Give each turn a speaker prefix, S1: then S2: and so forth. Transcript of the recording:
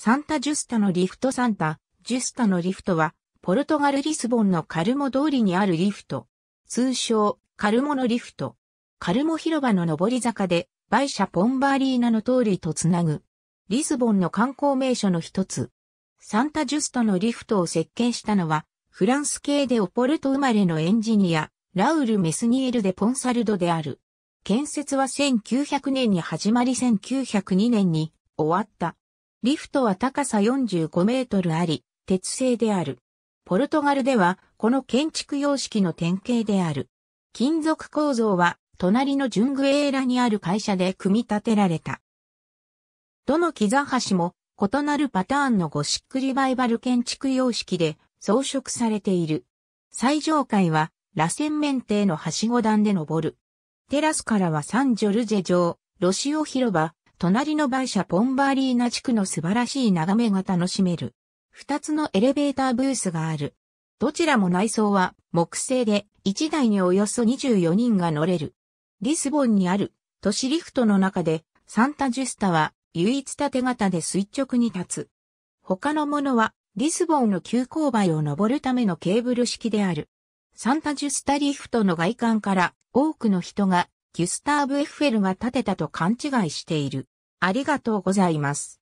S1: サンタ・ジュスタのリフトサンタ、ジュスタのリフトは、ポルトガル・リスボンのカルモ通りにあるリフト。通称、カルモのリフト。カルモ広場の上り坂で、バイシャ・ポンバーリーナの通りとつなぐ。リスボンの観光名所の一つ。サンタ・ジュスタのリフトを設計したのは、フランス系でオポルト生まれのエンジニア、ラウル・メスニエル・デ・ポンサルドである。建設は1900年に始まり1902年に終わった。リフトは高さ45メートルあり、鉄製である。ポルトガルでは、この建築様式の典型である。金属構造は、隣のジュングエーラにある会社で組み立てられた。どの木座橋も、異なるパターンのゴシックリバイバル建築様式で装飾されている。最上階は、螺旋面体のはしご段で登る。テラスからはサンジョルジェ城、ロシオ広場、隣のバイシャポンバーリーナ地区の素晴らしい眺めが楽しめる。二つのエレベーターブースがある。どちらも内装は木製で1台におよそ24人が乗れる。リスボンにある都市リフトの中でサンタジュスタは唯一縦型で垂直に立つ。他のものはリスボンの急勾配を登るためのケーブル式である。サンタジュスタリフトの外観から多くの人がギュスターブ・エッフェルが建てたと勘違いしている。ありがとうございます。